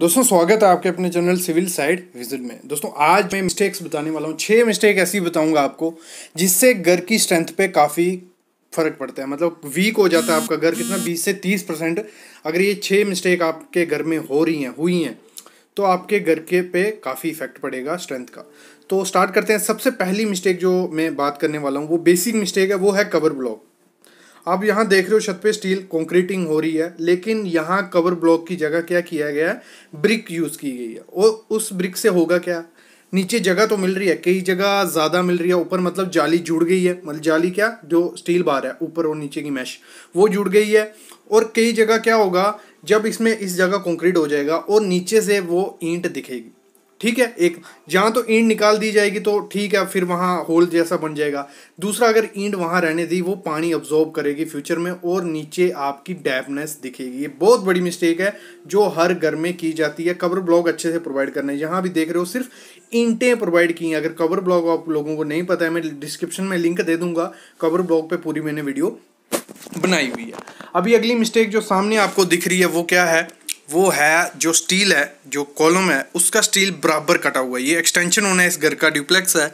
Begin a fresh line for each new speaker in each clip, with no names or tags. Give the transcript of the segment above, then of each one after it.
दोस्तों स्वागत है आपके अपने चैनल सिविल साइड विजिट में दोस्तों आज मैं मिस्टेक्स बताने वाला हूँ छः मिस्टेक ऐसी बताऊंगा आपको जिससे घर की स्ट्रेंथ पे काफ़ी फर्क पड़ता है मतलब वीक हो जाता है आपका घर कितना बीस से तीस परसेंट अगर ये छः मिस्टेक आपके घर में हो रही हैं हुई हैं तो आपके घर के पे काफ़ी इफेक्ट पड़ेगा स्ट्रेंथ का तो स्टार्ट करते हैं सबसे पहली मिस्टेक जो मैं बात करने वाला हूँ वो बेसिक मिस्टेक है वो है कवर ब्लॉक आप यहाँ देख रहे हो छत पे स्टील कंक्रीटिंग हो रही है लेकिन यहाँ कवर ब्लॉक की जगह क्या किया गया है ब्रिक यूज़ की गई है और उस ब्रिक से होगा क्या नीचे जगह तो मिल रही है कई जगह ज़्यादा मिल रही है ऊपर मतलब जाली जुड़ गई है मतलब जाली क्या जो स्टील बार है ऊपर और नीचे की मैश वो जुड़ गई है और कई जगह क्या होगा जब इसमें इस जगह कॉन्क्रीट हो जाएगा और नीचे से वो ईंट दिखेगी ठीक है एक जहाँ तो ईंट निकाल दी जाएगी तो ठीक है फिर वहाँ होल जैसा बन जाएगा दूसरा अगर ईंट वहाँ रहने दी वो पानी अब्जॉर्ब करेगी फ्यूचर में और नीचे आपकी डैपनेस दिखेगी ये बहुत बड़ी मिस्टेक है जो हर घर में की जाती है कवर ब्लॉक अच्छे से प्रोवाइड करना है जहाँ भी देख रहे हो सिर्फ ईंटें प्रोवाइड की हैं अगर कवर ब्लॉक आप लोगों को नहीं पता है मैं डिस्क्रिप्शन में लिंक दे दूंगा कवर ब्लॉक पर पूरी मैंने वीडियो बनाई हुई है अभी अगली मिस्टेक जो सामने आपको दिख रही है वो क्या है वो है जो स्टील है जो कॉलम है उसका स्टील बराबर कटा हुआ है ये एक्सटेंशन होना है इस घर का ड्यूप्लेक्स है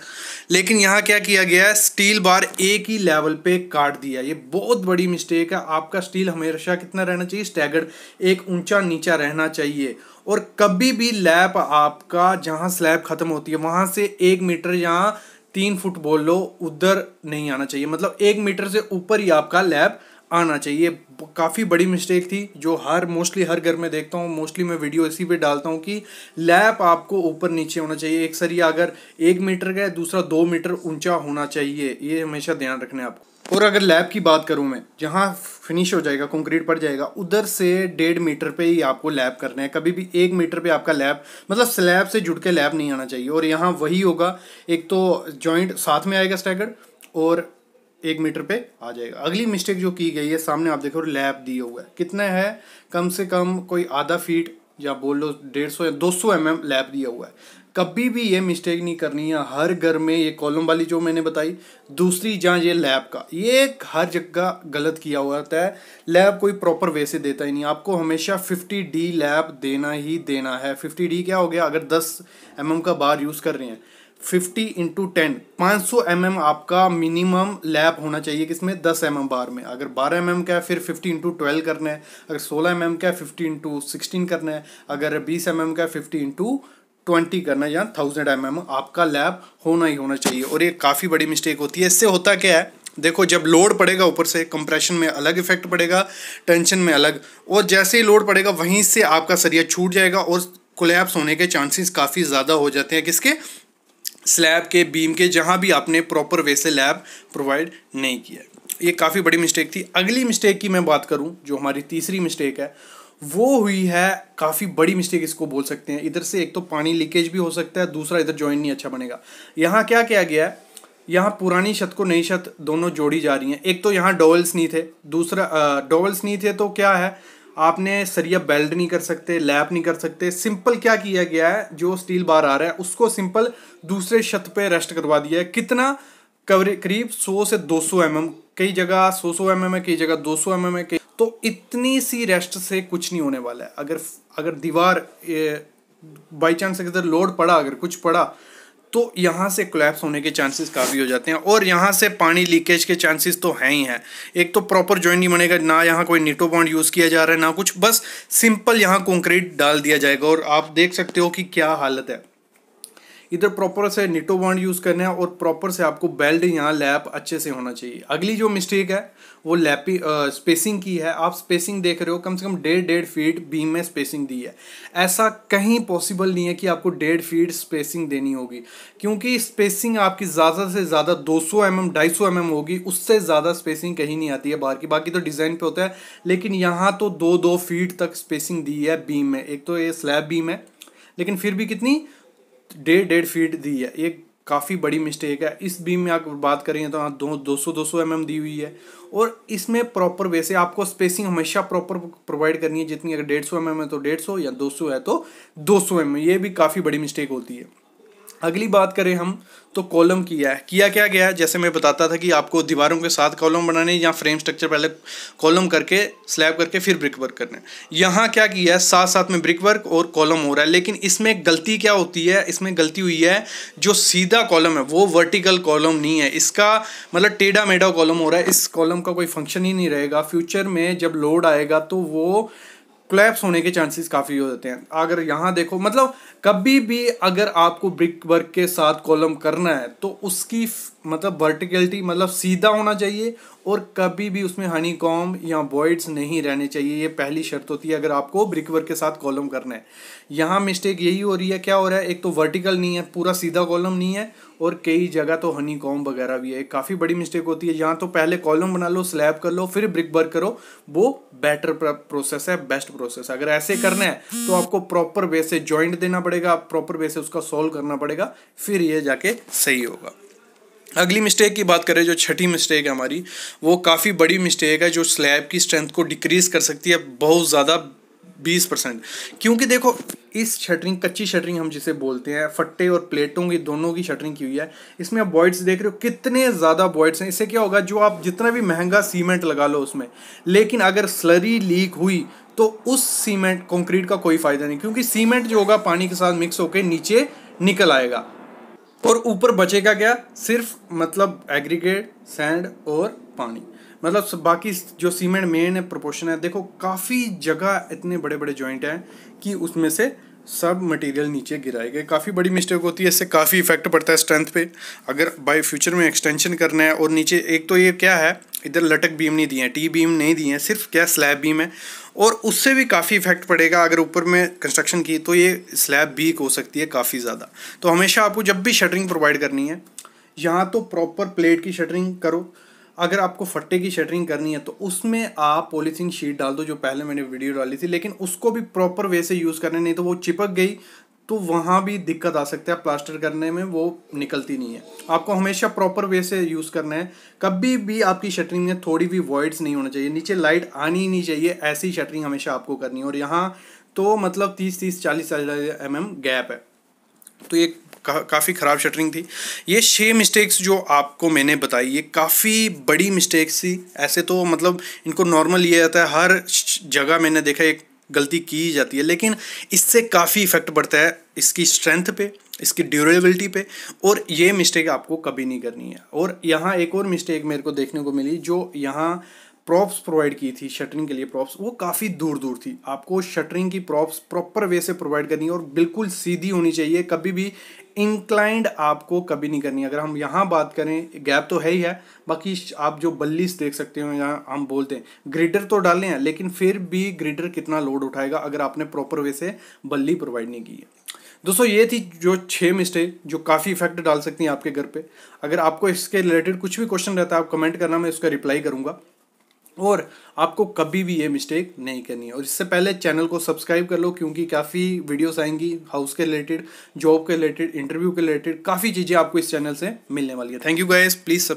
लेकिन यहाँ क्या किया गया है स्टील बार एक ही लेवल पे काट दिया ये बहुत बड़ी मिस्टेक है आपका स्टील हमेशा कितना रहना चाहिए स्टैगर्ड एक ऊंचा नीचा रहना चाहिए और कभी भी लैप आपका जहाँ स्लैब ख़त्म होती है वहाँ से एक मीटर यहाँ तीन फुट बोल लो उधर नहीं आना चाहिए मतलब एक मीटर से ऊपर ही आपका लैब आना चाहिए काफ़ी बड़ी मिस्टेक थी जो हर मोस्टली हर घर में देखता हूँ मोस्टली मैं वीडियो इसी पे डालता हूँ कि लैप आपको ऊपर नीचे होना चाहिए एक सरिया अगर एक मीटर का है दूसरा दो मीटर ऊंचा होना चाहिए ये हमेशा ध्यान रखना है आपको और अगर लैब की बात करूँ मैं जहाँ फिनिश हो जाएगा कंक्रीट पड़ जाएगा उधर से डेढ़ मीटर पे ही आपको लैब करना है कभी भी एक मीटर पे आपका लैब मतलब स्लैब से जुड़ के लैब नहीं आना चाहिए और यहाँ वही होगा एक तो जॉइंट साथ में आएगा स्टैगर और एक मीटर पे आ जाएगा अगली मिस्टेक जो की गई है सामने आप देखो लैब दिया हुआ है कितना है कम से कम कोई आधा फीट या बोल लो डेढ़ सौ या दो सौ एम mm लैब दिया हुआ है कभी भी ये मिस्टेक नहीं करनी है हर घर में ये कॉलम वाली जो मैंने बताई दूसरी जहाँ ये लैब का ये हर जगह गलत किया हुआ होता है लैब कोई प्रॉपर वे से देता ही नहीं आपको हमेशा 50 डी लैब देना ही देना है 50 डी क्या हो गया अगर 10 एम mm का बार यूज़ कर रहे हैं फिफ्टी इंटू टेन पाँच सौ एम एम आपका मिनिमम लैप होना चाहिए किसमें दस एम एम बार में अगर बारह एम एम का है फिर फिफ्टी इंटू ट्वेल्व करना है अगर सोलह एम एम का है फिफ्टी इंटू सिक्सटीन करना है अगर बीस एम एम का है फिफ्टी इंटू ट्वेंटी करना है या थाउजेंड एम एम आपका लैब होना ही होना चाहिए और ये काफ़ी बड़ी मिस्टेक होती है इससे होता क्या है देखो जब लोड पड़ेगा ऊपर से कंप्रेशन में अलग इफेक्ट पड़ेगा टेंशन में अलग और जैसे ही लोड पड़ेगा वहीं से आपका सरिया छूट जाएगा और कोलैप्स होने के चांसेस काफ़ी ज़्यादा हो जाते हैं किसके स्लैब के बीम के जहाँ भी आपने प्रॉपर वे से लैब प्रोवाइड नहीं किया ये काफ़ी बड़ी मिस्टेक थी अगली मिस्टेक की मैं बात करूँ जो हमारी तीसरी मिस्टेक है वो हुई है काफ़ी बड़ी मिस्टेक इसको बोल सकते हैं इधर से एक तो पानी लीकेज भी हो सकता है दूसरा इधर जॉइन नहीं अच्छा बनेगा यहाँ क्या किया गया है यहाँ पुरानी छत को नई छत दोनों जोड़ी जा रही हैं एक तो यहाँ डोवल्स नहीं थे दूसरा डोवल्स नहीं थे तो क्या है आपने सरिया बेल्ड नहीं कर सकते लैप नहीं कर सकते सिंपल क्या किया गया है जो स्टील बार आ रहा है उसको सिंपल दूसरे छत पे रेस्ट करवा दिया है कितना कवरे करीब 100 से 200 सौ mm, कई जगह 100 सौ एम है कई जगह 200 सौ mm है तो इतनी सी रेस्ट से कुछ नहीं होने वाला है अगर अगर दीवार बाई चांस अगर लोड पड़ा अगर कुछ पड़ा तो यहाँ से क्लैप्स होने के चांसेस काफ़ी हो जाते हैं और यहाँ से पानी लीकेज के चांसेस तो हैं ही हैं एक तो प्रॉपर जॉइंट नहीं बनेगा ना यहाँ कोई नीटो बॉन्ड यूज़ किया जा रहा है ना कुछ बस सिंपल यहाँ कंक्रीट डाल दिया जाएगा और आप देख सकते हो कि क्या हालत है इधर प्रॉपर से निटो बॉन्ड यूज़ करने हैं और प्रॉपर से आपको बेल्ट यहाँ लैप अच्छे से होना चाहिए अगली जो मिस्टेक है वो लैपी स्पेसिंग की है आप स्पेसिंग देख रहे हो कम से कम डेढ़ डेढ़ फीट बीम में स्पेसिंग दी है ऐसा कहीं पॉसिबल नहीं है कि आपको डेढ़ फीट स्पेसिंग देनी होगी क्योंकि स्पेसिंग आपकी ज़्यादा से ज़्यादा दो सौ एम mm, एम ढाई सौ एम mm एम होगी उससे ज़्यादा स्पेसिंग कहीं नहीं आती है बाहर की बाकी तो डिज़ाइन पे होता है लेकिन यहाँ तो दो दो फीट तक स्पेसिंग दी है बीम में एक तो ये स्लैब बीम है लेकिन फिर भी कितनी डेढ़ डेढ़ फीट दी है ये काफ़ी बड़ी मिस्टेक है इस बीम में आप बात करेंगे तो हाँ दो दो सौ दो सौ एम mm एम दी हुई है और इसमें प्रॉपर वे से आपको स्पेसिंग हमेशा प्रॉपर प्रोवाइड करनी है जितनी अगर डेढ़ सौ एम mm एम है तो डेढ़ सौ या दो सौ है तो दो सौ एम mm। एम ये भी काफ़ी बड़ी मिस्टेक होती है अगली बात करें हम तो कॉलम किया है किया क्या गया है जैसे मैं बताता था कि आपको दीवारों के साथ कॉलम बनाने या फ्रेम स्ट्रक्चर पहले कॉलम करके स्लैब करके फिर ब्रिक वर्क करने यहाँ क्या किया है साथ साथ में ब्रिक वर्क और कॉलम हो रहा है लेकिन इसमें गलती क्या होती है इसमें गलती हुई है जो सीधा कॉलम है वो वर्टिकल कॉलम नहीं है इसका मतलब टेढ़ा मेढ़ा कॉलम हो रहा है इस कॉलम का कोई फंक्शन ही नहीं रहेगा फ्यूचर में जब लोड आएगा तो वो क्लैप्स होने के चांसेस काफ़ी हो जाते हैं अगर यहाँ देखो मतलब कभी भी अगर आपको ब्रिक वर्क के साथ कॉलम करना है तो उसकी मतलब वर्टिकलिटी मतलब सीधा होना चाहिए और कभी भी उसमें हनी कॉम या बॉइड्स नहीं रहने चाहिए ये पहली शर्त होती है अगर आपको ब्रिक वर्क के साथ कॉलम करना है यहाँ मिस्टेक यही हो रही है क्या हो रहा है एक तो वर्टिकल नहीं है पूरा सीधा कॉलम नहीं है और कई जगह तो हनी कॉम वगैरह भी है काफ़ी बड़ी मिस्टेक होती है यहाँ तो पहले कॉलम बना लो स्लैब कर लो फिर ब्रिक वर्क करो वो बेटर प्रोसेस है बेस्ट प्रोसेस है अगर ऐसे करना है तो आपको प्रॉपर वे से ज्वाइंट देना पड़ेगा प्रॉपर वे से उसका सॉल्व करना पड़ेगा फिर ये जाके सही होगा अगली मिस्टेक की बात करें जो छठी मिस्टेक है हमारी वो काफ़ी बड़ी मिस्टेक है जो स्लैब की स्ट्रेंथ को डिक्रीज़ कर सकती है बहुत ज़्यादा बीस परसेंट क्योंकि देखो इस शटरिंग कच्ची शटरिंग हम जिसे बोलते हैं फट्टे और प्लेटों की दोनों की शटरिंग की हुई है इसमें आप बॉइड्स देख रहे हो कितने ज़्यादा बॉइड्स हैं इससे क्या होगा जो आप जितना भी महंगा सीमेंट लगा लो उसमें लेकिन अगर स्लरी लीक हुई तो उस सीमेंट कंक्रीट का कोई फ़ायदा नहीं क्योंकि सीमेंट जो होगा पानी के साथ मिक्स होकर नीचे निकल आएगा और ऊपर बचेगा क्या सिर्फ मतलब एग्रीगेट सैंड और पानी मतलब बाकी जो सीमेंट मेन है प्रोपोर्शन है देखो काफ़ी जगह इतने बड़े बड़े जॉइंट हैं कि उसमें से सब मटेरियल नीचे गिराए गए काफ़ी बड़ी मिस्टेक होती है इससे काफ़ी इफेक्ट पड़ता है स्ट्रेंथ पे अगर बाय फ्यूचर में एक्सटेंशन करना है और नीचे एक तो ये क्या है इधर लटक बीम नहीं दिए हैं टी बीम नहीं दिए हैं सिर्फ क्या स्लैब बीम है और उससे भी काफ़ी इफेक्ट पड़ेगा अगर ऊपर में कंस्ट्रक्शन की तो ये स्लैब वीक हो सकती है काफ़ी ज़्यादा तो हमेशा आपको जब भी शटरिंग प्रोवाइड करनी है यहाँ तो प्रॉपर प्लेट की शटरिंग करो अगर आपको फट्टे की शटरिंग करनी है तो उसमें आप पॉलिसिंग शीट डाल दो जो पहले मैंने वीडियो डाली थी लेकिन उसको भी प्रॉपर वे से यूज़ करने नहीं तो वो चिपक गई तो वहाँ भी दिक्कत आ सकती है प्लास्टर करने में वो निकलती नहीं है आपको हमेशा प्रॉपर वे से यूज़ करना है कभी भी आपकी शटरिंग में थोड़ी भी वॉइड्स नहीं होना चाहिए नीचे लाइट आनी ही नहीं चाहिए ऐसी शटरिंग हमेशा आपको करनी है और यहाँ तो मतलब तीस तीस चालीस चालीस एम एम गैप है तो ये का, काफ़ी ख़राब शटरिंग थी ये छः मिस्टेक्स जो आपको मैंने बताई ये काफ़ी बड़ी मिस्टेक्स थी ऐसे तो मतलब इनको नॉर्मल लिया जाता है हर जगह मैंने देखा एक गलती की जाती है लेकिन इससे काफ़ी इफेक्ट पड़ता है इसकी स्ट्रेंथ पे इसकी ड्यूरेबिलिटी पे और ये मिस्टेक आपको कभी नहीं करनी है और यहाँ एक और मिस्टेक मेरे को देखने को मिली जो यहाँ प्रॉप्स प्रोवाइड की थी शटरिंग के लिए प्रॉप्स वो काफ़ी दूर दूर थी आपको शटरिंग की प्रॉप्स प्रॉपर वे से प्रोवाइड करनी है और बिल्कुल सीधी होनी चाहिए कभी भी इंक्लाइंड आपको कभी नहीं करनी अगर हम यहाँ बात करें गैप तो है ही है बाकी आप जो बल्लीस देख सकते हो यहाँ हम बोलते हैं ग्रिडर तो डाले हैं लेकिन फिर भी ग्रेडर कितना लोड उठाएगा अगर आपने प्रॉपर वे से बल्ली प्रोवाइड नहीं की है दोस्तों ये थी जो छः मिस्टेक जो काफ़ी इफेक्ट डाल सकती हैं आपके घर पे अगर आपको इसके रिलेटेड कुछ भी क्वेश्चन रहता है आप कमेंट करना मैं उसका रिप्लाई करूँगा और आपको कभी भी ये मिस्टेक नहीं करनी है और इससे पहले चैनल को सब्सक्राइब कर लो क्योंकि काफ़ी वीडियोस आएंगी हाउस के रिलेटेड जॉब के रिलेटेड इंटरव्यू के रिलेटेड काफ़ी चीज़ें आपको इस चैनल से मिलने वाली है थैंक यू गाइस प्लीज़